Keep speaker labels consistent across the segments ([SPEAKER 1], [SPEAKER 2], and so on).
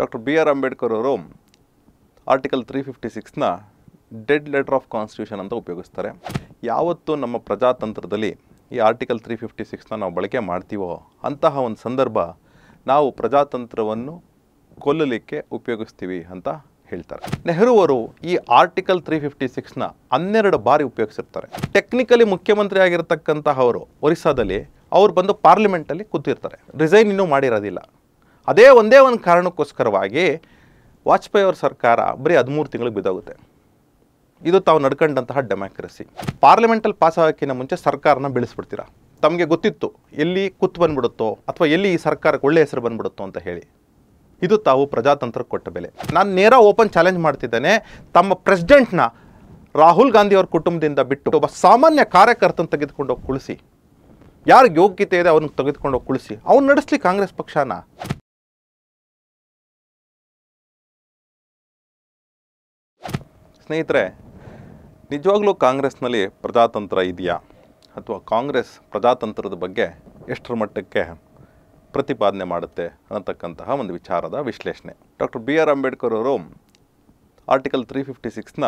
[SPEAKER 1] doctor B R Ambedkar ಅವರು article three fifty ಸಿಕ್ಸ್ನ dead letter of constitution ಅಂತ ಉಪಯೋಗಿಸ್ತಾರೆ ಯಾವತ್ತು ನಮ್ಮ ಪ್ರಜಾತಂತ್ರದಲ್ಲಿ ಈ ಆರ್ಟಿಕಲ್ ತ್ರೀ ಫಿಫ್ಟಿ ಸಿಕ್ಸ್ನ ನಾವು ಬಳಕೆ ಮಾಡ್ತೀವೋ ಅಂತಹ ಒಂದು ಸಂದರ್ಭ ನಾವು ಪ್ರಜಾತಂತ್ರವನ್ನು ಕೊಲ್ಲಲಿಕ್ಕೆ ಉಪಯೋಗಿಸ್ತೀವಿ ಅಂತ ಹೇಳ್ತಾರೆ ಅವರು ಈ ಆರ್ಟಿಕಲ್ ತ್ರೀ ಫಿಫ್ಟಿ ಸಿಕ್ಸ್ನ ಹನ್ನೆರಡು ಬಾರಿ ಉಪಯೋಗಿಸಿರ್ತಾರೆ ಟೆಕ್ನಿಕಲಿ ಮುಖ್ಯಮಂತ್ರಿ ಆಗಿರತಕ್ಕಂತಹ ಅವರು ಒರಿಸ್ಸಾದಲ್ಲಿ ಅವ್ರು ಬಂದು ಪಾರ್ಲಿಮೆಂಟಲ್ಲಿ ಕೂತಿರ್ತಾರೆ ರಿಸೈನ್ ಇನ್ನೂ ಮಾಡಿರೋದಿಲ್ಲ ಅದೇ ಒಂದೇ ಒಂದು ಕಾರಣಕ್ಕೋಸ್ಕರವಾಗಿ ವಾಜಪೇಯಿ ಅವ್ರ ಸರ್ಕಾರ ಬರೀ ಹದಿಮೂರು ತಿಂಗಳಿಗೆ ಬಿದ್ದೋಗುತ್ತೆ ಇದು ತಾವು ನಡ್ಕೊಂಡಂತಹ ಡೆಮಾಕ್ರಸಿ ಪಾರ್ಲಿಮೆಂಟಲ್ಲಿ ಆಗೋಕ್ಕಿಂತ ಮುಂಚೆ ಸರ್ಕಾರನ ಬೆಳೆಸ್ಬಿಡ್ತೀರಾ ತಮಗೆ ಗೊತ್ತಿತ್ತು ಎಲ್ಲಿ ಕೂತ್ ಬಂದ್ಬಿಡುತ್ತೋ ಅಥವಾ ಎಲ್ಲಿ ಈ ಸರ್ಕಾರಕ್ಕೆ ಒಳ್ಳೆಯ ಹೆಸರು ಬಂದ್ಬಿಡುತ್ತೋ ಅಂತ ಹೇಳಿ ಇದು ತಾವು ಪ್ರಜಾತಂತ್ರಕ್ಕೆ ಕೊಟ್ಟ ಬೆಲೆ ನಾನು ನೇರ ಓಪನ್ ಚಾಲೆಂಜ್ ಮಾಡ್ತಿದ್ದೇನೆ ತಮ್ಮ ಪ್ರೆಸಿಡೆಂಟ್ನ ರಾಹುಲ್ ಗಾಂಧಿ ಅವ್ರ ಕುಟುಂಬದಿಂದ ಬಿಟ್ಟು ಒಬ್ಬ ಸಾಮಾನ್ಯ ಕಾರ್ಯಕರ್ತನ ತೆಗೆದುಕೊಂಡು ಕುಳಿಸಿ ಯಾರಿಗೆ ಯೋಗ್ಯತೆ ಇದೆ ಅವ್ರನ್ನ ತೆಗೆದುಕೊಂಡು ಕುಳಿಸಿ ಅವ್ನು ನಡೆಸಲಿ ಕಾಂಗ್ರೆಸ್ ಪಕ್ಷನ ಸ್ನೇಹಿತರೆ ನಿಜವಾಗ್ಲೂ ಕಾಂಗ್ರೆಸ್ನಲ್ಲಿ ಪ್ರಜಾತಂತ್ರ ಇದೆಯಾ ಅಥವಾ ಕಾಂಗ್ರೆಸ್ ಪ್ರಜಾತಂತ್ರದ ಬಗ್ಗೆ ಎಷ್ಟರ ಮಟ್ಟಕ್ಕೆ ಪ್ರತಿಪಾದನೆ ಮಾಡುತ್ತೆ ಅನ್ನತಕ್ಕಂತಹ ಒಂದು ವಿಚಾರದ ವಿಶ್ಲೇಷಣೆ ಡಾಕ್ಟರ್ ಬಿ ಆರ್ ಅಂಬೇಡ್ಕರ್ ಅವರು ಆರ್ಟಿಕಲ್ ತ್ರೀ ಫಿಫ್ಟಿ ಸಿಕ್ಸ್ನ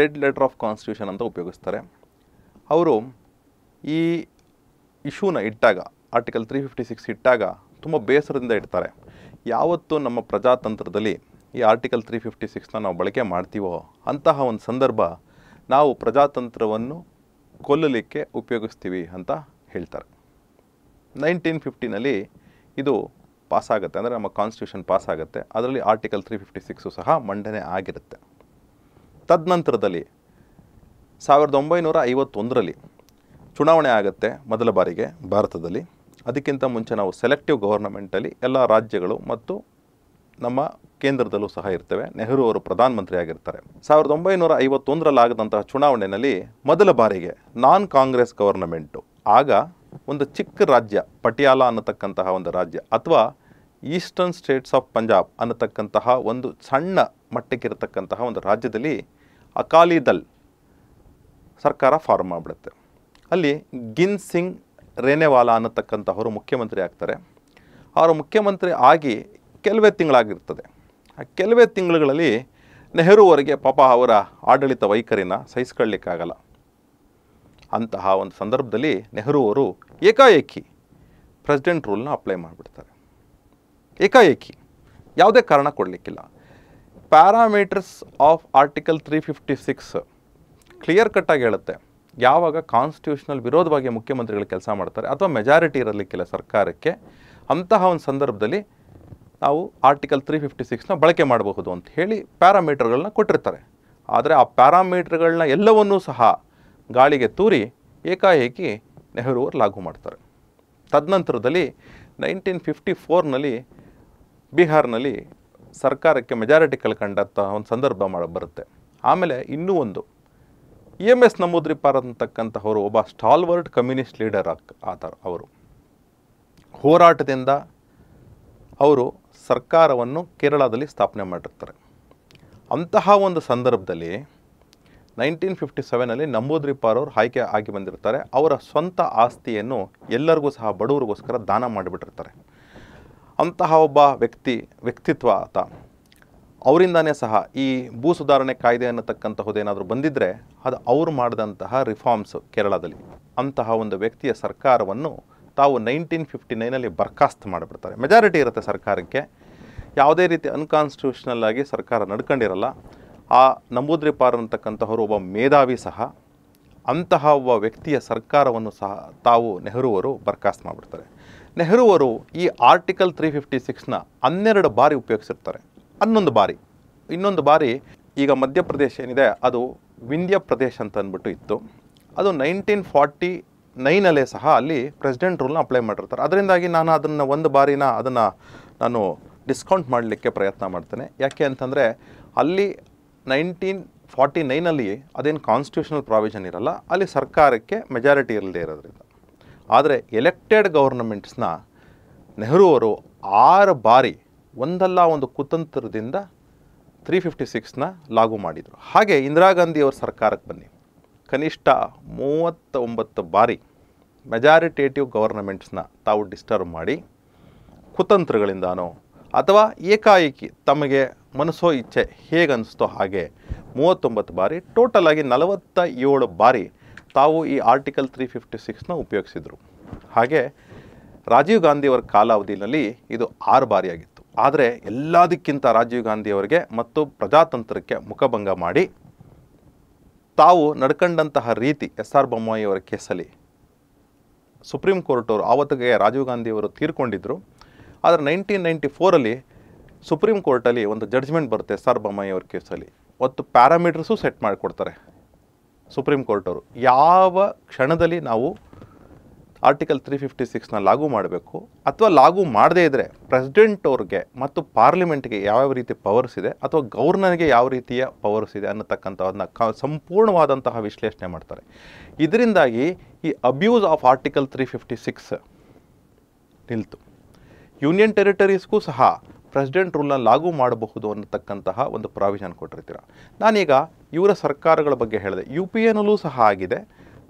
[SPEAKER 1] ಡೆಡ್ ಲೆಟರ್ ಆಫ್ ಕಾನ್ಸ್ಟಿಟ್ಯೂಷನ್ ಅಂತ ಉಪಯೋಗಿಸ್ತಾರೆ ಅವರು ಈ ಇಶ್ಯೂನ ಇಟ್ಟಾಗ ಆರ್ಟಿಕಲ್ ತ್ರೀ ಫಿಫ್ಟಿ ಸಿಕ್ಸ್ ಇಟ್ಟಾಗ ತುಂಬ ಬೇಸರದಿಂದ ಇಡ್ತಾರೆ ಯಾವತ್ತೂ ನಮ್ಮ ಪ್ರಜಾತಂತ್ರದಲ್ಲಿ ಈ ಆರ್ಟಿಕಲ್ ತ್ರೀ ಫಿಫ್ಟಿ ಸಿಕ್ಸ್ನ ನಾವು ಬಳಕೆ ಮಾಡ್ತೀವೋ ಅಂತಹ ಒಂದು ಸಂದರ್ಭ ನಾವು ಪ್ರಜಾತಂತ್ರವನ್ನು ಕೊಲ್ಲಲಿಕ್ಕೆ ಉಪಯೋಗಿಸ್ತೀವಿ ಅಂತ ಹೇಳ್ತಾರೆ ನೈನ್ಟೀನ್ ಫಿಫ್ಟಿನಲ್ಲಿ ಇದು ಪಾಸಾಗುತ್ತೆ ಅಂದರೆ ನಮ್ಮ ಕಾನ್ಸ್ಟಿಟ್ಯೂಷನ್ ಪಾಸಾಗುತ್ತೆ ಅದರಲ್ಲಿ ಆರ್ಟಿಕಲ್ ತ್ರೀ ಫಿಫ್ಟಿ ಸಿಕ್ಸು ಸಹ ಮಂಡನೆ ಆಗಿರುತ್ತೆ ತದನಂತರದಲ್ಲಿ ಸಾವಿರದ ಒಂಬೈನೂರ ಐವತ್ತೊಂದರಲ್ಲಿ ಚುನಾವಣೆ ಆಗುತ್ತೆ ಮೊದಲ ಬಾರಿಗೆ ಭಾರತದಲ್ಲಿ ಅದಕ್ಕಿಂತ ಮುಂಚೆ ನಾವು ಸೆಲೆಕ್ಟಿವ್ ಗೌರ್ನಮೆಂಟಲ್ಲಿ ಎಲ್ಲ ರಾಜ್ಯಗಳು ಮತ್ತು ನಮ್ಮ ಕೇಂದ್ರದಲ್ಲೂ ಸಹ ಇರ್ತವೆ ನೆಹರು ಅವರು ಪ್ರಧಾನಮಂತ್ರಿ ಆಗಿರ್ತಾರೆ ಸಾವಿರದ ಒಂಬೈನೂರ ಐವತ್ತೊಂದರಲ್ಲಾಗದಂತಹ ಚುನಾವಣೆಯಲ್ಲಿ ಮೊದಲ ಬಾರಿಗೆ ನಾನ್ ಕಾಂಗ್ರೆಸ್ ಗವರ್ನಮೆಂಟು ಆಗ ಒಂದು ಚಿಕ್ಕ ರಾಜ್ಯ ಪಟಿಯಾಲ ಅನ್ನತಕ್ಕಂತಹ ಒಂದು ರಾಜ್ಯ ಅಥವಾ ಈಸ್ಟರ್ನ್ ಸ್ಟೇಟ್ಸ್ ಆಫ್ ಪಂಜಾಬ್ ಅನ್ನತಕ್ಕಂತಹ ಒಂದು ಸಣ್ಣ ಮಟ್ಟಕ್ಕಿರತಕ್ಕಂತಹ ಒಂದು ರಾಜ್ಯದಲ್ಲಿ ಅಕಾಲಿ ದಲ್ ಸರ್ಕಾರ ಫಾರ್ಮ್ ಮಾಡಿಬಿಡುತ್ತೆ ಅಲ್ಲಿ ಗಿನ್ ಸಿಂಗ್ ರೇನೆವಾಲಾ ಅನ್ನತಕ್ಕಂಥವರು ಮುಖ್ಯಮಂತ್ರಿ ಆಗ್ತಾರೆ ಅವರು ಮುಖ್ಯಮಂತ್ರಿ ಆಗಿ ಕೆಲವೇ ತಿಂಗಳಾಗಿರ್ತದೆ ಆ ಕೆಲವೇ ತಿಂಗಳುಗಳಲ್ಲಿ ನೆಹರುವರೆಗೆ ಪಾಪ ಅವರ ಆಡಳಿತ ವೈಖರಿನ ಸಹಿಸ್ಕೊಳ್ಳಿಕ್ಕಾಗಲ್ಲ ಅಂತಹ ಒಂದು ಸಂದರ್ಭದಲ್ಲಿ ನೆಹರು ಅವರು ಏಕಾಏಕಿ ಪ್ರೆಸಿಡೆಂಟ್ ರೂಲ್ನ ಅಪ್ಲೈ ಮಾಡಿಬಿಡ್ತಾರೆ ಏಕಾಏಕಿ ಯಾವುದೇ ಕಾರಣ ಕೊಡಲಿಕ್ಕಿಲ್ಲ parameters of article three fifty six clear ಕಟ್ಟಾಗಿ ಹೇಳುತ್ತೆ ಯಾವಾಗ ಕಾನ್ಸ್ಟಿಟ್ಯೂಷನಲ್ ವಿರೋಧವಾಗಿ ಮುಖ್ಯಮಂತ್ರಿಗಳು ಕೆಲಸ ಮಾಡ್ತಾರೆ ಅಥವಾ ಮೆಜಾರಿಟಿ ಇರಲಿಕ್ಕಿಲ್ಲ ಸರ್ಕಾರಕ್ಕೆ ಅಂತಹ ಒಂದು ಸಂದರ್ಭದಲ್ಲಿ ನಾವು ಆರ್ಟಿಕಲ್ ತ್ರೀ ಫಿಫ್ಟಿ ಸಿಕ್ಸ್ನ ಬಳಕೆ ಮಾಡಬಹುದು ಅಂತ ಹೇಳಿ ಪ್ಯಾರಾಮೀಟರ್ಗಳನ್ನ ಕೊಟ್ಟಿರ್ತಾರೆ ಆದರೆ ಆ ಪ್ಯಾರಾಮೀಟರ್ಗಳನ್ನ ಎಲ್ಲವನ್ನೂ ಸಹ ಗಾಳಿಗೆ ತೂರಿ ಏಕಾಏಕಿ ನೆಹರು ಅವರು ಲಾಗು ಮಾಡ್ತಾರೆ ತದನಂತರದಲ್ಲಿ ನೈನ್ಟೀನ್ ಫಿಫ್ಟಿ ಫೋರ್ನಲ್ಲಿ ಬಿಹಾರ್ನಲ್ಲಿ ಸರ್ಕಾರಕ್ಕೆ ಮೆಜಾರಿಟಿ ಕಲ್ಕಂಡಂಥ ಒಂದು ಸಂದರ್ಭ ಬರುತ್ತೆ ಆಮೇಲೆ ಇನ್ನೂ ಒಂದು E e M S Namboodiripad ಅಂತಕ್ಕಂಥವರು ಒಬ್ಬ ಸ್ಟಾಲ್ವರ್ಡ್ ಕಮ್ಯುನಿಸ್ಟ್ ಲೀಡರ್ ಆಕ್ ಆತ ಅವರು ಹೋರಾಟದಿಂದ ಅವರು ಸರ್ಕಾರವನ್ನು ಕೇರಳದಲ್ಲಿ ಸ್ಥಾಪನೆ ಮಾಡಿರ್ತಾರೆ ಅಂತಹ ಒಂದು ಸಂದರ್ಭದಲ್ಲಿ ನೈನ್ಟೀನ್ ಫಿಫ್ಟಿ ಸೆವೆನಲ್ಲಿ ನಂಬೂದ್ರಿ ಅವರು ಆಯ್ಕೆ ಆಗಿ ಬಂದಿರ್ತಾರೆ ಅವರ ಸ್ವಂತ ಆಸ್ತಿಯನ್ನು ಎಲ್ಲರಿಗೂ ಸಹ ಬಡವರಿಗೋಸ್ಕರ ದಾನ ಮಾಡಿಬಿಟ್ಟಿರ್ತಾರೆ ಅಂತಹ ಒಬ್ಬ ವ್ಯಕ್ತಿ ವ್ಯಕ್ತಿತ್ವ ಆತ ಅವರಿಂದಾನೇ ಸಹ ಈ ಭೂ ಸುಧಾರಣೆ ಕಾಯ್ದೆ ಅನ್ನತಕ್ಕಂತಹದ್ದು ಬಂದಿದ್ದರೆ ಅದು ಅವರು ಮಾಡಿದಂತಹ ರಿಫಾರ್ಮ್ಸ್ ಕೇರಳದಲ್ಲಿ ಅಂತಹ ಒಂದು ವ್ಯಕ್ತಿಯ ಸರ್ಕಾರವನ್ನು ತಾವು ನೈನ್ಟೀನ್ ಫಿಫ್ಟಿ ನೈನಲ್ಲಿ ಬರ್ಖಾಸ್ತು ಮಾಡಿಬಿಡ್ತಾರೆ ಮೆಜಾರಿಟಿ ಇರುತ್ತೆ ಸರ್ಕಾರಕ್ಕೆ ಯಾವುದೇ ರೀತಿ ಅನ್ಕಾನ್ಸ್ಟಿಟ್ಯೂಷನಲ್ ಆಗಿ ಸರ್ಕಾರ ನಡ್ಕೊಂಡಿರಲ್ಲ ಆ ನಂಬೂದ್ರಿ ಪಾರ್ ಒಬ್ಬ ಮೇಧಾವಿ ಸಹ ಅಂತಹ ಒಬ್ಬ ವ್ಯಕ್ತಿಯ ಸರ್ಕಾರವನ್ನು ಸಹ ತಾವು ನೆಹರೂವರು ಬರ್ಖಾಸ್ತು ಮಾಡಿಬಿಡ್ತಾರೆ ನೆಹರೂವರು ಈ ಆರ್ಟಿಕಲ್ ತ್ರೀ ಫಿಫ್ಟಿ ಸಿಕ್ಸ್ನ ಹನ್ನೆರಡು ಬಾರಿ ಉಪಯೋಗಿಸಿರ್ತಾರೆ ಹನ್ನೊಂದು ಬಾರಿ ಇನ್ನೊಂದು ಬಾರಿ ಈಗ ಮಧ್ಯಪ್ರದೇಶ ಏನಿದೆ ಅದು ವಿಂಧ್ಯ ಪ್ರದೇಶ ಅಂತ ಅಂದ್ಬಿಟ್ಟು ಇತ್ತು ಅದು ನೈನ್ಟೀನ್ ಫಾರ್ಟಿ ನೈನಲ್ಲೇ ಸಹ ಅಲ್ಲಿ ಪ್ರೆಸಿಡೆಂಟ್ ರೂಲ್ನ ಅಪ್ಲೈ ಮಾಡಿರ್ತಾರೆ ಅದರಿಂದಾಗಿ ನಾನು ಅದನ್ನು ಒಂದು ಬಾರಿನ ಅದನ್ನು ನಾನು ಡಿಸ್ಕೌಂಟ್ ಮಾಡಲಿಕ್ಕೆ ಪ್ರಯತ್ನ ಮಾಡ್ತೇನೆ ಯಾಕೆ ಅಂತಂದರೆ ಅಲ್ಲಿ ನೈನ್ಟೀನ್ ಫಾರ್ಟಿ ನೈನಲ್ಲಿ ಅದೇನು ಕಾನ್ಸ್ಟಿಟ್ಯೂಷನಲ್ ಪ್ರಾವಿಷನ್ ಇರಲ್ಲ ಅಲ್ಲಿ ಸರ್ಕಾರಕ್ಕೆ ಮೆಜಾರಿಟಿ ಇರದೇ ಇರೋದ್ರಿಂದ ಆದರೆ ಎಲೆಕ್ಟೆಡ್ ಗೌರ್ನಮೆಂಟ್ಸ್ನ ಅವರು ಆರು ಬಾರಿ ಒಂದಲ್ಲ ಒಂದು ಕುತಂತ್ರದಿಂದ ತ್ರೀ ಫಿಫ್ಟಿ ಸಿಕ್ಸ್ನ ಲಾಗು ಮಾಡಿದರು ಹಾಗೆ ಇಂದಿರಾ ಗಾಂಧಿಯವ್ರ ಸರ್ಕಾರಕ್ಕೆ ಬನ್ನಿ ಕನಿಷ್ಠ ಒಂಬತ್ತು ಬಾರಿ ಮೆಜಾರಿಟೇಟಿವ್ ಗೌರ್ನಮೆಂಟ್ಸ್ನ ತಾವು ಡಿಸ್ಟರ್ಬ್ ಮಾಡಿ ಕುತಂತ್ರಗಳಿಂದನೋ ಅಥವಾ ಏಕಾಏಕಿ ತಮಗೆ ಮನಸ್ಸೋ ಇಚ್ಛೆ ಹೇಗನ್ನಿಸ್ತೋ ಹಾಗೆ ಮೂವತ್ತೊಂಬತ್ತು ಬಾರಿ ಟೋಟಲ್ ಆಗಿ ನಲವತ್ತ ಏಳು ಬಾರಿ ತಾವು ಈ ಆರ್ಟಿಕಲ್ ತ್ರೀ ಫಿಫ್ಟಿ ಸಿಕ್ಸ್ನ ಉಪಯೋಗಿಸಿದರು ಹಾಗೆ ರಾಜೀವ್ ಗಾಂಧಿಯವರ ಕಾಲಾವಧಿಯಲ್ಲಿ ಇದು ಆರು ಬಾರಿಯಾಗಿತ್ತು ಆದರೆ ಎಲ್ಲದಕ್ಕಿಂತ ರಾಜೀವ್ ಗಾಂಧಿಯವರಿಗೆ ಮತ್ತು ಪ್ರಜಾತಂತ್ರಕ್ಕೆ ಮುಖಭಂಗ ಮಾಡಿ ತಾವು ನಡ್ಕೊಂಡಂತಹ ರೀತಿ ಎಸ್ ಆರ್ ಬೊಮ್ಮಾಯಿಯವರ ಕೇಸಲ್ಲಿ ಸುಪ್ರೀಂ ಕೋರ್ಟವರು ಆವತ್ತಿಗೆ ರಾಜೀವ್ ಗಾಂಧಿಯವರು ತೀರ್ಕೊಂಡಿದ್ದರು ಆದರೆ ನೈನ್ಟೀನ್ ನೈಂಟಿ ಫೋರಲ್ಲಿ ಸುಪ್ರೀಂ ಕೋರ್ಟಲ್ಲಿ ಒಂದು ಜಡ್ಜ್ಮೆಂಟ್ ಬರುತ್ತೆ ಸರ್ ಬೊಮ್ಮಾಯಿ ಅವ್ರ ಕೇಸಲ್ಲಿ ಒತ್ತು ಪ್ಯಾರಾಮೀಟರ್ಸು ಸೆಟ್ ಮಾಡಿಕೊಡ್ತಾರೆ ಸುಪ್ರೀಂ ಕೋರ್ಟವರು ಯಾವ ಕ್ಷಣದಲ್ಲಿ ನಾವು ಆರ್ಟಿಕಲ್ ತ್ರೀ ಫಿಫ್ಟಿ ಸಿಕ್ಸ್ನ ಲಾಗೂ ಮಾಡಬೇಕು ಅಥವಾ ಲಾಗೂ ಮಾಡದೇ ಇದ್ದರೆ ಪ್ರೆಸಿಡೆಂಟ್ ಅವ್ರಿಗೆ ಮತ್ತು ಪಾರ್ಲಿಮೆಂಟ್ಗೆ ಯಾವ್ಯಾವ ರೀತಿ ಪವರ್ಸ್ ಇದೆ ಅಥವಾ ಗವರ್ನರ್ಗೆ ಯಾವ ರೀತಿಯ ಪವರ್ಸ್ ಇದೆ ಅನ್ನತಕ್ಕಂಥದನ್ನ ಕ ಸಂಪೂರ್ಣವಾದಂತಹ ವಿಶ್ಲೇಷಣೆ ಮಾಡ್ತಾರೆ ಇದರಿಂದಾಗಿ ಈ abuse of article three fifty six ನಿಲ್ತು ಯೂನಿಯನ್ ಟೆರಿಟರೀಸ್ಗೂ ಸಹ ಪ್ರೆಸಿಡೆಂಟ್ ರೂಲ್ನ ಲಾಗೂ ಮಾಡಬಹುದು ಅನ್ನತಕ್ಕಂತಹ ಒಂದು ಪ್ರಾವಿಷನ್ ಕೊಟ್ಟಿರ್ತೀರ ನಾನೀಗ ಇವರ ಸರ್ಕಾರಗಳ ಬಗ್ಗೆ ಹೇಳಿದೆ ಯು ಪಿ ಎನಲ್ಲೂ ಸಹ ಆಗಿದೆ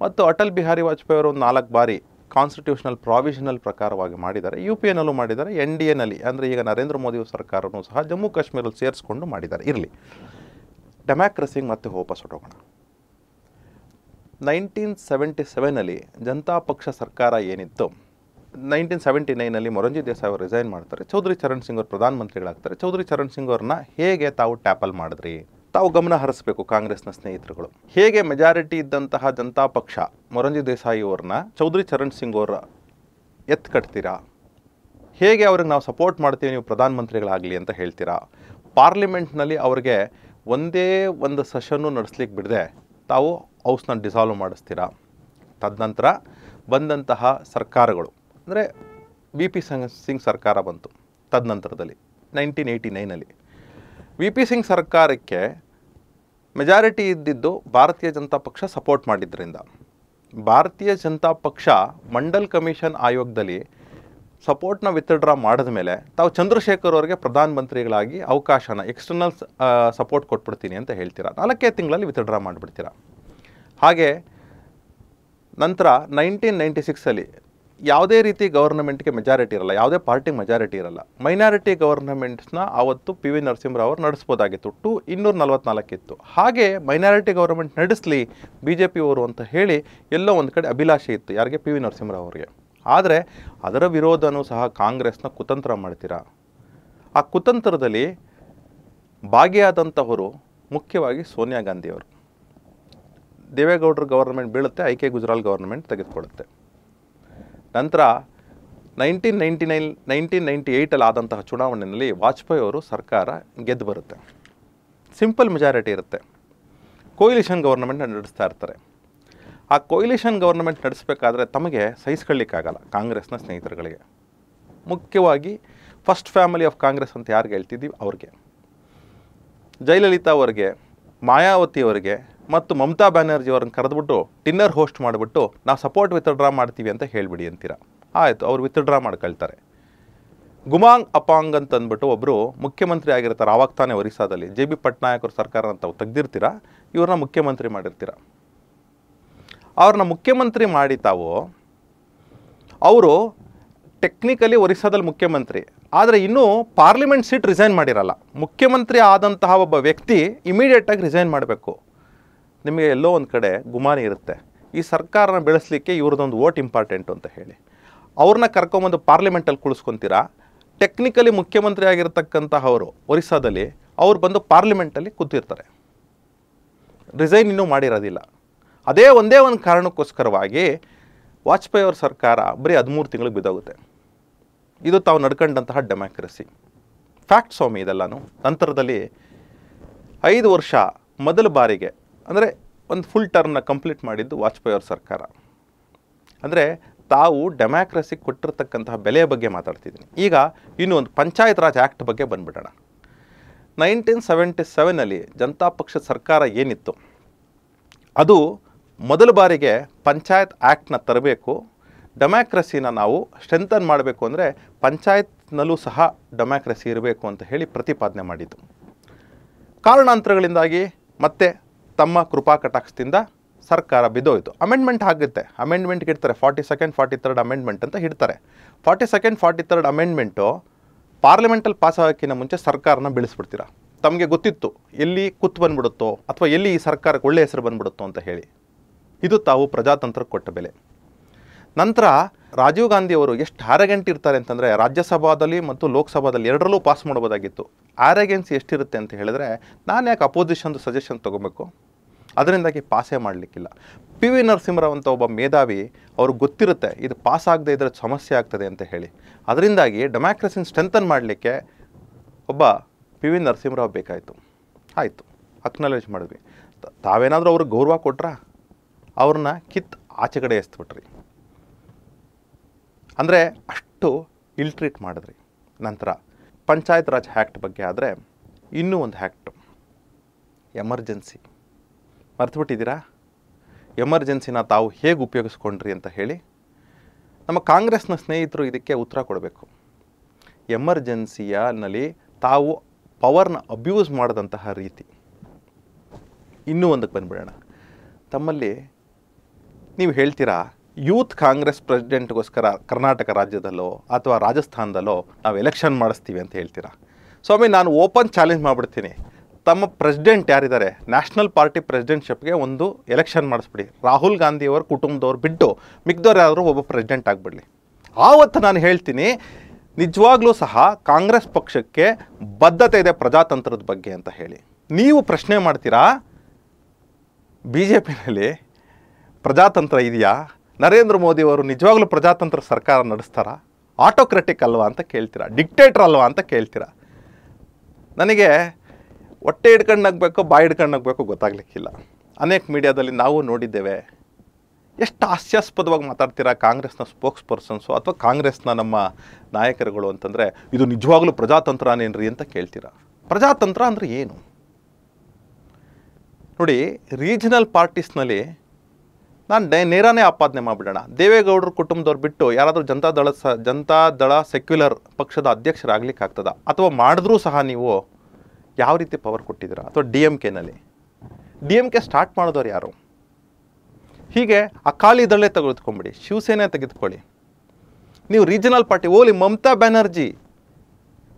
[SPEAKER 1] ಮತ್ತು ಅಟಲ್ ಬಿಹಾರಿ ವಾಜಪೇಯಿ ಅವರು ನಾಲ್ಕು ಬಾರಿ ಕಾನ್ಸ್ಟಿಟ್ಯೂಷನಲ್ ಪ್ರಾವಿಷನಲ್ ಪ್ರಕಾರವಾಗಿ ಮಾಡಿದ್ದಾರೆ ಯು ಪಿ ಎನಲ್ಲೂ ಮಾಡಿದ್ದಾರೆ ಎನ್ ಡಿ ಎನಲ್ಲಿ ಅಂದರೆ ಈಗ ನರೇಂದ್ರ ಮೋದಿ ಸರ್ಕಾರವೂ ಸಹ ಜಮ್ಮು ಕಾಶ್ಮೀರಲ್ಲಿ ಸೇರಿಸ್ಕೊಂಡು ಮಾಡಿದ್ದಾರೆ ಇರಲಿ ಡೆಮಾಕ್ರಸಿಗೆ ಮತ್ತೆ ವಾಪಸ್ ಹೊಟ್ಟೋಗೋಣ ನೈನ್ಟೀನ್ ಸೆವೆಂಟಿ ಸೆವೆನಲ್ಲಿ ಜನತಾ ಪಕ್ಷ ಸರ್ಕಾರ ಏನಿತ್ತು ನೈನ್ಟೀನ್ ಸೆವೆಂಟಿ ನೈನಲ್ಲಿ ಮೊರಂಜಿ ದೇಸಾಯಿ ಅವರು ರಿಸೈನ್ ಮಾಡ್ತಾರೆ ಚೌಧರಿ ಚರಣ್ ಸಿಂಗ್ ಅವರು ಪ್ರಧಾನಮಂತ್ರಿಗಳಾಗ್ತಾರೆ ಚೌಧರಿ ಚರಣ್ ಸಿಂಗ್ ಅವ್ರನ್ನ ಹೇಗೆ ತಾವು ಟ್ಯಾಪಲ್ ಮಾಡಿದ್ರಿ ತಾವು ಗಮನ ಹರಿಸಬೇಕು ಕಾಂಗ್ರೆಸ್ನ ಸ್ನೇಹಿತರುಗಳು ಹೇಗೆ ಮೆಜಾರಿಟಿ ಇದ್ದಂತಹ ಜನತಾ ಪಕ್ಷ ಮೊರಂಜಿ ದೇಸಾಯಿ ಅವ್ರನ್ನ ಚೌಧರಿ ಚರಣ್ ಸಿಂಗ್ ಅವರ ಎತ್ತು ಕಟ್ತೀರಾ ಹೇಗೆ ಅವ್ರಿಗೆ ನಾವು ಸಪೋರ್ಟ್ ಮಾಡ್ತೀವಿ ನೀವು ಪ್ರಧಾನಮಂತ್ರಿಗಳಾಗಲಿ ಅಂತ ಹೇಳ್ತೀರಾ ಪಾರ್ಲಿಮೆಂಟ್ನಲ್ಲಿ ಅವ್ರಿಗೆ ಒಂದೇ ಒಂದು ಸೆಷನ್ನು ನಡೆಸ್ಲಿಕ್ಕೆ ಬಿಡದೆ ತಾವು ಹೌಸ್ನ ಡಿಸಾಲ್ವ್ ಮಾಡಿಸ್ತೀರಾ ತದನಂತರ ಬಂದಂತಹ ಸರ್ಕಾರಗಳು ಅಂದರೆ ವಿ ಪಿ ಸಂಗ್ ಸಿಂಗ್ ಸರ್ಕಾರ ಬಂತು ತದನಂತರದಲ್ಲಿ ನೈನ್ಟೀನ್ ಏಯ್ಟಿ ನೈನಲ್ಲಿ ವಿ ಪಿ ಸಿಂಗ್ ಸರ್ಕಾರಕ್ಕೆ ಮೆಜಾರಿಟಿ ಇದ್ದಿದ್ದು ಭಾರತೀಯ ಜನತಾ ಪಕ್ಷ ಸಪೋರ್ಟ್ ಮಾಡಿದ್ದರಿಂದ ಭಾರತೀಯ ಜನತಾ ಪಕ್ಷ ಮಂಡಲ್ ಕಮಿಷನ್ ಆಯೋಗದಲ್ಲಿ ಸಪೋರ್ಟ್ನ ವಿತ್ಡ್ರಾ ಮಾಡಿದ ಮೇಲೆ ತಾವು ಚಂದ್ರಶೇಖರ್ ಅವರಿಗೆ ಪ್ರಧಾನಮಂತ್ರಿಗಳಾಗಿ ಅವಕಾಶನ ಎಕ್ಸ್ಟರ್ನಲ್ ಸಪೋರ್ಟ್ ಕೊಟ್ಬಿಡ್ತೀನಿ ಅಂತ ಹೇಳ್ತೀರಾ ನಾಲ್ಕೇ ತಿಂಗಳಲ್ಲಿ ವಿತ್ಡ್ರಾ ಮಾಡಿಬಿಡ್ತೀರಾ ಹಾಗೆ ನಂತರ ನೈನ್ಟೀನ್ ನೈಂಟಿ ಸಿಕ್ಸಲ್ಲಿ ಯಾವುದೇ ರೀತಿ ಗವರ್ನಮೆಂಟ್ಗೆ ಮೆಜಾರಿಟಿ ಇರಲ್ಲ ಯಾವುದೇ ಪಾರ್ಟಿಗೆ ಮೆಜಾರಿಟಿ ಇರಲ್ಲ ಮೈನಾರಿಟಿ ಗವರ್ನಮೆಂಟ್ಸ್ನ ಆವತ್ತು ಪಿ ವಿ ನರಸಿಂಹರಾವ್ ನಡೆಸ್ಬೋದಾಗಿತ್ತು ಟು ಇನ್ನೂರ ನಲ್ವತ್ನಾಲ್ಕಿತ್ತು ಹಾಗೆ ಮೈನಾರಿಟಿ ಗೌರ್ಮೆಂಟ್ ನಡೆಸಲಿ ಬಿ ಜೆ ಅವರು ಅಂತ ಹೇಳಿ ಎಲ್ಲೋ ಒಂದು ಕಡೆ ಅಭಿಲಾಷೆ ಇತ್ತು ಯಾರಿಗೆ ಪಿ ವಿ ನರಸಿಂಹರಾವ್ ಆದರೆ ಅದರ ವಿರೋಧನೂ ಸಹ ಕಾಂಗ್ರೆಸ್ನ ಕುತಂತ್ರ ಮಾಡ್ತೀರಾ ಆ ಕುತಂತ್ರದಲ್ಲಿ ಭಾಗಿಯಾದಂಥವರು ಮುಖ್ಯವಾಗಿ ಸೋನಿಯಾ ಗಾಂಧಿಯವರು ದೇವೇಗೌಡರ ಗವರ್ನಮೆಂಟ್ ಬೀಳುತ್ತೆ ಐ ಕೆ ಗುಜರಾಲ್ ಗವರ್ನಮೆಂಟ್ ತೆಗೆದುಕೊಳ್ಳುತ್ತೆ ನಂತರ nineteen ninety nine nineteen ninety ಏಯ್ಟಲ್ಲಿ ಆದಂತಹ ಚುನಾವಣೆಯಲ್ಲಿ ವಾಜಪೇಯಿ ಅವರು ಸರ್ಕಾರ ಗೆದ್ದು ಬರುತ್ತೆ ಸಿಂಪಲ್ ಮೆಜಾರಿಟಿ ಇರುತ್ತೆ ಕೊಯ್ಲಿಷನ್ ಗೌರ್ನಮೆಂಟ್ ನಡೆಸ್ತಾ ಇರ್ತಾರೆ ಆ ಕೊಯ್ಲಿಷನ್ ಗೌರ್ನಮೆಂಟ್ ನಡೆಸಬೇಕಾದ್ರೆ ತಮಗೆ ಸಹಿಸ್ಕೊಳ್ಳಿಕ್ಕಾಗಲ್ಲ ಕಾಂಗ್ರೆಸ್ನ ಸ್ನೇಹಿತರುಗಳಿಗೆ ಮುಖ್ಯವಾಗಿ ಫಸ್ಟ್ ಫ್ಯಾಮಿಲಿ ಆಫ್ ಕಾಂಗ್ರೆಸ್ ಅಂತ ಯಾರಿಗೆ ಹೇಳ್ತಿದ್ದೀವಿ ಅವ್ರಿಗೆ ಜಯಲಲಿತಾ ಅವರಿಗೆ ಮಾಯಾವತಿ ಅವರಿಗೆ ಮತ್ತು ಮಮತಾ ಬ್ಯಾನರ್ಜಿ ಅವ್ರನ್ನ ಕರೆದ್ಬಿಟ್ಟು ಡಿನ್ನರ್ ಹೋಸ್ಟ್ ಮಾಡಿಬಿಟ್ಟು ನಾವು ಸಪೋರ್ಟ್ ವಿತ್ಡ್ರಾ ಮಾಡ್ತೀವಿ ಅಂತ ಹೇಳಿಬಿಡಿ ಅಂತೀರ ಆಯಿತು ಅವ್ರು ವಿತ್ಡ್ರಾ ಮಾಡ್ಕೊಳ್ತಾರೆ ಗುಮಾಂಗ್ ಅಪಾಂಗ್ ಅಂತ ಅಂದ್ಬಿಟ್ಟು ಒಬ್ಬರು ಮುಖ್ಯಮಂತ್ರಿ ಆಗಿರ್ತಾರೆ ಆವಾಗ ತಾನೇ ಒರಿಸ್ಸಾದಲ್ಲಿ ಜೆ ಬಿ ಪಟ್ನಾಯಕ್ ಅವ್ರ ಸರ್ಕಾರ ಅವ್ರು ತೆಗ್ದಿರ್ತೀರ ಇವ್ರನ್ನ ಮುಖ್ಯಮಂತ್ರಿ ಮಾಡಿರ್ತೀರ ಅವ್ರನ್ನ ಮುಖ್ಯಮಂತ್ರಿ ಮಾಡಿ ತಾವು ಅವರು ಟೆಕ್ನಿಕಲಿ ಒರಿಸ್ಸಾದಲ್ಲಿ ಮುಖ್ಯಮಂತ್ರಿ ಆದರೆ ಇನ್ನೂ ಪಾರ್ಲಿಮೆಂಟ್ ಸೀಟ್ ರಿಸೈನ್ ಮಾಡಿರಲ್ಲ ಮುಖ್ಯಮಂತ್ರಿ ಆದಂತಹ ಒಬ್ಬ ವ್ಯಕ್ತಿ ಇಮಿಡಿಯೇಟಾಗಿ ರಿಸೈನ್ ಮಾಡಬೇಕು ನಿಮಗೆ ಎಲ್ಲೋ ಒಂದು ಕಡೆ ಗುಮಾನಿ ಇರುತ್ತೆ ಈ ಸರ್ಕಾರನ ಬೆಳೆಸಲಿಕ್ಕೆ ಇವ್ರದ್ದೊಂದು ವೋಟ್ ಇಂಪಾರ್ಟೆಂಟು ಅಂತ ಹೇಳಿ ಅವ್ರನ್ನ ಕರ್ಕೊಂಬಂದು ಪಾರ್ಲಿಮೆಂಟಲ್ಲಿ ಕುಳಿಸ್ಕೊತೀರಾ ಟೆಕ್ನಿಕಲಿ ಮುಖ್ಯಮಂತ್ರಿ ಆಗಿರತಕ್ಕಂತಹ ಅವರು ಒರಿಸ್ಸಾದಲ್ಲಿ ಅವ್ರು ಬಂದು ಪಾರ್ಲಿಮೆಂಟಲ್ಲಿ ಕೂತಿರ್ತಾರೆ ರಿಸೈನ್ ಇನ್ನೂ ಮಾಡಿರೋದಿಲ್ಲ ಅದೇ ಒಂದೇ ಒಂದು ಕಾರಣಕ್ಕೋಸ್ಕರವಾಗಿ ವಾಜಪೇಯಿ ಅವ್ರ ಸರ್ಕಾರ ಬರೀ ಹದಿಮೂರು ತಿಂಗಳಿಗೆ ಬಿದ್ದೋಗುತ್ತೆ ಇದು ತಾವು ನಡ್ಕೊಂಡಂತಹ ಡೆಮಾಕ್ರಸಿ ಫ್ಯಾಕ್ಟ್ ಸ್ವಾಮಿ ಇದೆಲ್ಲನೂ ನಂತರದಲ್ಲಿ ಐದು ವರ್ಷ ಮೊದಲ ಬಾರಿಗೆ ಅಂದರೆ ಒಂದು ಫುಲ್ ಟರ್ಮ್ನ ಕಂಪ್ಲೀಟ್ ಮಾಡಿದ್ದು ವಾಜಪೇಯಿ ಅವ್ರ ಸರ್ಕಾರ ಅಂದರೆ ತಾವು ಡೆಮಾಕ್ರಸಿಗೆ ಕೊಟ್ಟಿರ್ತಕ್ಕಂತಹ ಬೆಲೆಯ ಬಗ್ಗೆ ಮಾತಾಡ್ತಿದ್ದೀನಿ ಈಗ ಇನ್ನು ಒಂದು ಪಂಚಾಯತ್ ರಾಜ್ ಆ್ಯಕ್ಟ್ ಬಗ್ಗೆ ಬಂದುಬಿಡೋಣ ನೈನ್ಟೀನ್ ಸೆವೆಂಟಿ ಸೆವೆನಲ್ಲಿ ಜನತಾ ಪಕ್ಷದ ಸರ್ಕಾರ ಏನಿತ್ತು ಅದು ಮೊದಲ ಬಾರಿಗೆ ಪಂಚಾಯತ್ ಆ್ಯಕ್ಟ್ನ ತರಬೇಕು ಡೆಮಾಕ್ರಸಿನ ನಾವು ಸ್ಟ್ರೆಂಥನ್ ಮಾಡಬೇಕು ಅಂದರೆ ಪಂಚಾಯತ್ನಲ್ಲೂ ಸಹ ಡೆಮಾಕ್ರಸಿ ಇರಬೇಕು ಅಂತ ಹೇಳಿ ಪ್ರತಿಪಾದನೆ ಮಾಡಿದ್ದು ಕಾರಣಾಂತರಗಳಿಂದಾಗಿ ಮತ್ತೆ ತಮ್ಮ ಕೃಪಾ ಕಟಾಕ್ಷದಿಂದ ಸರ್ಕಾರ ಬಿದ್ದೋಯಿತು ಅಮೆಂಡ್ಮೆಂಟ್ ಆಗುತ್ತೆ ಅಮೆಂಡ್ಮೆಂಟ್ಗೆ ಇಡ್ತಾರೆ forty second forty third amendment ಅಂತ ಇಡ್ತಾರೆ forty second forty third amendment ಪಾರ್ಲಿಮೆಂಟಲ್ಲಿ ಪಾಸ್ ಆಗೋಕ್ಕಿಂತ ಮುಂಚೆ ಸರ್ಕಾರನ ಬೆಳೆಸ್ಬಿಡ್ತೀರಾ ತಮಗೆ ಗೊತ್ತಿತ್ತು ಎಲ್ಲಿ ಕುತ್ತು ಬಂದ್ಬಿಡುತ್ತೋ ಅಥವಾ ಎಲ್ಲಿ ಈ ಸರ್ಕಾರಕ್ಕೆ ಒಳ್ಳೆಯ ಹೆಸರು ಬಂದ್ಬಿಡುತ್ತೋ ಅಂತ ಹೇಳಿ ಇದು ತಾವು ಪ್ರಜಾತಂತ್ರಕ್ಕೆ ಕೊಟ್ಟ ಬೆಲೆ ನಂತರ ರಾಜೀವ್ ಗಾಂಧಿ ಅವರು ಎಷ್ಟು ಆರಗೆಂಟ್ ಇರ್ತಾರೆ ಅಂತಂದರೆ ರಾಜ್ಯಸಭಾದಲ್ಲಿ ಮತ್ತು ಲೋಕಸಭಾದಲ್ಲಿ ಎರಡರಲ್ಲೂ ಪಾಸ್ ಮಾಡ್ಬೋದಾಗಿತ್ತು ಆರೆಗೆನ್ಸಿ ಎಷ್ಟಿರುತ್ತೆ ಅಂತ ಹೇಳಿದ್ರೆ ನಾನು ಯಾಕೆ ಅಪೋಸಿಷನ್ದು ಸಜೆಷನ್ ತೊಗೋಬೇಕು ಅದರಿಂದಾಗಿ ಪಾಸೇ ಮಾಡಲಿಕ್ಕಿಲ್ಲ ಪಿ ವಿ ನರಸಿಂಹರಾವ್ ಅಂತ ಒಬ್ಬ ಮೇಧಾವಿ ಅವ್ರಿಗೆ ಗೊತ್ತಿರುತ್ತೆ ಇದು ಪಾಸ್ ಆಗದೆ ಇದ್ರೆ ಸಮಸ್ಯೆ ಆಗ್ತದೆ ಅಂತ ಹೇಳಿ ಅದರಿಂದಾಗಿ ಡೆಮಾಕ್ರಸಿನ ಸ್ಟ್ರೆಂಥನ್ ಮಾಡಲಿಕ್ಕೆ ಒಬ್ಬ ಪಿ ವಿ ನರಸಿಂಹರಾವ್ ಬೇಕಾಯಿತು ಆಯಿತು ಅಕ್ನಾಲೇಜ್ ಮಾಡಿದ್ವಿ ತಾವೇನಾದರೂ ಅವ್ರಿಗೆ ಗೌರವ ಕೊಟ್ರಾ ಅವ್ರನ್ನ ಕಿತ್ ಆಚೆ ಕಡೆ ಎಸ್ಬಿಟ್ರಿ ಅಂದರೆ ಅಷ್ಟು ಇಲ್ಟ್ರೀಟ್ ಮಾಡಿದ್ರಿ ನಂತರ ಪಂಚಾಯತ್ ರಾಜ್ ಹ್ಯಾಕ್ಟ್ ಬಗ್ಗೆ ಆದರೆ ಇನ್ನೂ ಒಂದು ಹ್ಯಾಕ್ಟು ಎಮರ್ಜೆನ್ಸಿ ಮರ್ತುಬಿಟ್ಟಿದ್ದೀರಾ ಎಮರ್ಜೆನ್ಸಿನ ತಾವು ಹೇಗೆ ಉಪಯೋಗಿಸ್ಕೊಂಡ್ರಿ ಅಂತ ಹೇಳಿ ನಮ್ಮ ಕಾಂಗ್ರೆಸ್ನ ಸ್ನೇಹಿತರು ಇದಕ್ಕೆ ಉತ್ತರ ಕೊಡಬೇಕು ಎಮರ್ಜೆನ್ಸಿಯಲ್ಲಿ ತಾವು ಪವರ್ನ ಅಬ್ಯೂಸ್ ಮಾಡಿದಂತಹ ರೀತಿ ಇನ್ನೂ ಒಂದಕ್ಕೆ ಬಂದುಬಿಡೋಣ ತಮ್ಮಲ್ಲಿ ನೀವು ಹೇಳ್ತೀರಾ ಯೂತ್ ಕಾಂಗ್ರೆಸ್ ಪ್ರೆಸಿಡೆಂಟ್ಗೋಸ್ಕರ ಕರ್ನಾಟಕ ರಾಜ್ಯದಲ್ಲೋ ಅಥವಾ ರಾಜಸ್ಥಾನದಲ್ಲೋ ನಾವು ಎಲೆಕ್ಷನ್ ಮಾಡಿಸ್ತೀವಿ ಅಂತ ಹೇಳ್ತೀರಾ ಸ್ವಾಮಿ ನಾನು ಓಪನ್ ಚಾಲೆಂಜ್ ಮಾಡಿಬಿಡ್ತೀನಿ ತಮ್ಮ ಪ್ರೆಸಿಡೆಂಟ್ ಯಾರಿದ್ದಾರೆ ನ್ಯಾಷನಲ್ ಪಾರ್ಟಿ ಪ್ರೆಸಿಡೆಂಟ್ಶಿಪ್ಗೆ ಒಂದು ಎಲೆಕ್ಷನ್ ಮಾಡಿಸ್ಬಿಡಿ ರಾಹುಲ್ ಗಾಂಧಿಯವ್ರ ಕುಟುಂಬದವ್ರು ಬಿಟ್ಟು ಮಿಕ್ದವ್ರು ಯಾರಾದರೂ ಒಬ್ಬ ಪ್ರೆಸಿಡೆಂಟ್ ಆಗಿಬಿಡಲಿ ಆವತ್ತು ನಾನು ಹೇಳ್ತೀನಿ ನಿಜವಾಗ್ಲೂ ಸಹ ಕಾಂಗ್ರೆಸ್ ಪಕ್ಷಕ್ಕೆ ಬದ್ಧತೆ ಇದೆ ಪ್ರಜಾತಂತ್ರದ ಬಗ್ಗೆ ಅಂತ ಹೇಳಿ ನೀವು ಪ್ರಶ್ನೆ ಮಾಡ್ತೀರಾ ಬಿ ಜೆ ಪಿನಲ್ಲಿ ಪ್ರಜಾತಂತ್ರ ಇದೆಯಾ ನರೇಂದ್ರ ಮೋದಿಯವರು ನಿಜವಾಗ್ಲೂ ಪ್ರಜಾತಂತ್ರ ಸರ್ಕಾರ ನಡೆಸ್ತಾರಾ ಆಟೋಕ್ರೆಟಿಕ್ ಅಲ್ವಾ ಅಂತ ಕೇಳ್ತೀರಾ ಡಿಕ್ಟೇಟ್ರ್ ಅಲ್ವಾ ಅಂತ ಕೇಳ್ತೀರಾ ನನಗೆ ಹೊಟ್ಟೆ ಹಿಡ್ಕೊಂಡಾಗಬೇಕು ಬಾಯಿ ಹಿಡ್ಕೊಂಡಾಗಬೇಕು ಗೊತ್ತಾಗ್ಲಿಕ್ಕಿಲ್ಲ ಅನೇಕ ಮೀಡಿಯಾದಲ್ಲಿ ನಾವು ನೋಡಿದ್ದೇವೆ ಎಷ್ಟು ಹಾಸ್ಯಾಸ್ಪದವಾಗಿ ಮಾತಾಡ್ತೀರಾ ಕಾಂಗ್ರೆಸ್ನ ಸ್ಪೋಕ್ಸ್ ಪರ್ಸನ್ಸು ಅಥವಾ ಕಾಂಗ್ರೆಸ್ನ ನಮ್ಮ ನಾಯಕರುಗಳು ಅಂತಂದರೆ ಇದು ನಿಜವಾಗ್ಲೂ ರೀ ಅಂತ ಕೇಳ್ತೀರಾ ಪ್ರಜಾತಂತ್ರ ಅಂದರೆ ಏನು ನೋಡಿ ರೀಜನಲ್ ಪಾರ್ಟೀಸ್ನಲ್ಲಿ ನಾನು ಡೈ ನೇರನೇ ಆಪಾದನೆ ಮಾಡಿಬಿಡೋಣ ದೇವೇಗೌಡರ ಕುಟುಂಬದವ್ರು ಬಿಟ್ಟು ಯಾರಾದರೂ ಜನತಾ ದಳ ಸ ದಳ ಸೆಕ್ಯುಲರ್ ಪಕ್ಷದ ಆಗ್ತದ ಅಥವಾ ಮಾಡಿದ್ರೂ ಸಹ ನೀವು ಯಾವ ರೀತಿ ಪವರ್ ಕೊಟ್ಟಿದ್ದೀರಾ ಅಥವಾ ಡಿ ಎಮ್ ಕೆನಲ್ಲಿ ಡಿ ಎಮ್ ಕೆ ಸ್ಟಾರ್ಟ್ ಮಾಡಿದವ್ರು ಯಾರು ಹೀಗೆ ದಳೇ ತೆಗೆದುಕೊಂಬಿಡಿ ಶಿವಸೇನೆ ತೆಗೆದುಕೊಳ್ಳಿ ನೀವು ರೀಜನಲ್ ಪಾರ್ಟಿ ಓಲಿ ಮಮತಾ ಬ್ಯಾನರ್ಜಿ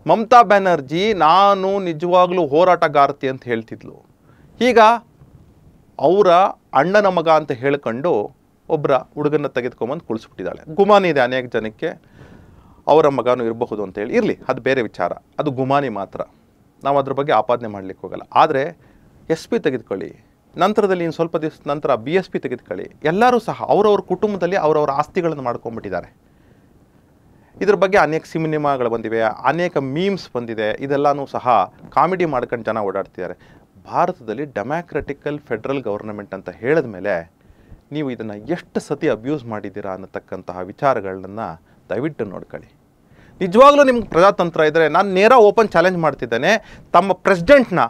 [SPEAKER 1] ಮಮತಾ ಬ್ಯಾನರ್ಜಿ ನಾನು ನಿಜವಾಗ್ಲೂ ಹೋರಾಟಗಾರತಿ ಅಂತ ಹೇಳ್ತಿದ್ಲು ಈಗ ಅವರ ಅಣ್ಣನ ಮಗ ಅಂತ ಹೇಳ್ಕೊಂಡು ಒಬ್ಬರ ಹುಡುಗನ ತೆಗೆದುಕೊಂಬಂದು ಕುಳಿಸ್ಬಿಟ್ಟಿದ್ದಾಳೆ ಗುಮಾನಿ ಇದೆ ಅನೇಕ ಜನಕ್ಕೆ ಅವರ ಮಗನೂ ಇರಬಹುದು ಅಂತೇಳಿ ಇರಲಿ ಅದು ಬೇರೆ ವಿಚಾರ ಅದು ಗುಮಾನಿ ಮಾತ್ರ ನಾವು ಅದ್ರ ಬಗ್ಗೆ ಆಪಾದನೆ ಮಾಡಲಿಕ್ಕೆ ಹೋಗಲ್ಲ ಆದರೆ ಎಸ್ ಪಿ ತೆಗೆದುಕೊಳ್ಳಿ ನಂತರದಲ್ಲಿ ಇನ್ನು ಸ್ವಲ್ಪ ದಿವಸ ನಂತರ ಬಿ ಎಸ್ ಪಿ ತೆಗೆದುಕೊಳ್ಳಿ ಎಲ್ಲರೂ ಸಹ ಅವರವ್ರ ಕುಟುಂಬದಲ್ಲಿ ಅವರವರ ಆಸ್ತಿಗಳನ್ನು ಮಾಡ್ಕೊಂಡ್ಬಿಟ್ಟಿದ್ದಾರೆ ಇದ್ರ ಬಗ್ಗೆ ಅನೇಕ ಸಿನಿಮಾಗಳು ಬಂದಿವೆ ಅನೇಕ ಮೀಮ್ಸ್ ಬಂದಿದೆ ಇದೆಲ್ಲನೂ ಸಹ ಕಾಮಿಡಿ ಮಾಡ್ಕೊಂಡು ಜನ ಓಡಾಡ್ತಿದ್ದಾರೆ ಭಾರತದಲ್ಲಿ ಡೆಮಾಕ್ರೆಟಿಕಲ್ ಫೆಡ್ರಲ್ ಗವರ್ನಮೆಂಟ್ ಅಂತ ಹೇಳಿದ ಮೇಲೆ ನೀವು ಇದನ್ನು ಎಷ್ಟು ಸತಿ ಅಬ್ಯೂಸ್ ಮಾಡಿದ್ದೀರಾ ಅನ್ನತಕ್ಕಂತಹ ವಿಚಾರಗಳನ್ನು ದಯವಿಟ್ಟು ನೋಡ್ಕೊಳ್ಳಿ ನಿಜವಾಗ್ಲೂ ನಿಮ್ಗೆ ಪ್ರಜಾತಂತ್ರ ಇದ್ದರೆ ನಾನು ನೇರ ಓಪನ್ ಚಾಲೆಂಜ್ ಮಾಡ್ತಿದ್ದೇನೆ ತಮ್ಮ ಪ್ರೆಸಿಡೆಂಟ್ನ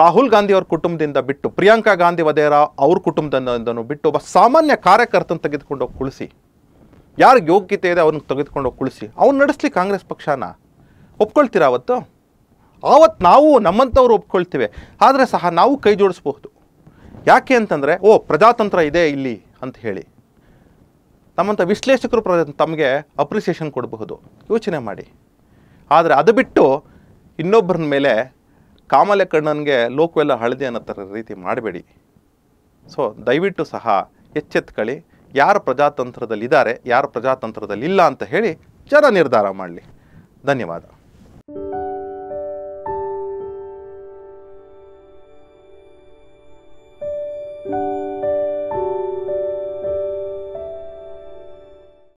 [SPEAKER 1] ರಾಹುಲ್ ಗಾಂಧಿ ಅವ್ರ ಕುಟುಂಬದಿಂದ ಬಿಟ್ಟು ಪ್ರಿಯಾಂಕಾ ಗಾಂಧಿ ವದೇರ ಅವ್ರ ಕುಟುಂಬದಿಂದ ಬಿಟ್ಟು ಒಬ್ಬ ಸಾಮಾನ್ಯ ಕಾರ್ಯಕರ್ತನ ತೆಗೆದುಕೊಂಡು ಹೋಗಿ ಕುಳಿಸಿ ಯಾರಿಗೆ ಯೋಗ್ಯತೆ ಇದೆ ಅವ್ರನ್ನ ತೆಗೆದುಕೊಂಡು ಹೋಗಿ ಕುಳಿಸಿ ಅವ್ನು ನಡೆಸ್ಲಿ ಕಾಂಗ್ರೆಸ್ ಪಕ್ಷನ ಒಪ್ಕೊಳ್ತೀರಾ ಅವತ್ತು ಆವತ್ತು ನಾವು ನಮ್ಮಂಥವ್ರು ಒಪ್ಕೊಳ್ತೇವೆ ಆದರೆ ಸಹ ನಾವು ಕೈ ಜೋಡಿಸ್ಬಹುದು ಯಾಕೆ ಅಂತಂದರೆ ಓ ಪ್ರಜಾತಂತ್ರ ಇದೆ ಇಲ್ಲಿ ಅಂತ ಹೇಳಿ ನಮ್ಮಂಥ ವಿಶ್ಲೇಷಕರು ಪ್ರ ತಮಗೆ ಅಪ್ರಿಸಿಯೇಷನ್ ಕೊಡಬಹುದು ಯೋಚನೆ ಮಾಡಿ ಆದರೆ ಅದು ಬಿಟ್ಟು ಇನ್ನೊಬ್ಬರ ಮೇಲೆ ಕಾಮಲೆ ಕಣ್ಣನಿಗೆ ಲೋಕವೆಲ್ಲ ಹಳದಿ ಅನ್ನೋ ಥರ ರೀತಿ ಮಾಡಬೇಡಿ ಸೊ ದಯವಿಟ್ಟು ಸಹ ಎಚ್ಚೆತ್ಕೊಳ್ಳಿ ಯಾರು ಪ್ರಜಾತಂತ್ರದಲ್ಲಿದ್ದಾರೆ ಯಾರು ಪ್ರಜಾತಂತ್ರದಲ್ಲಿಲ್ಲ ಅಂತ ಹೇಳಿ ಜನ ನಿರ್ಧಾರ ಮಾಡಲಿ ಧನ್ಯವಾದ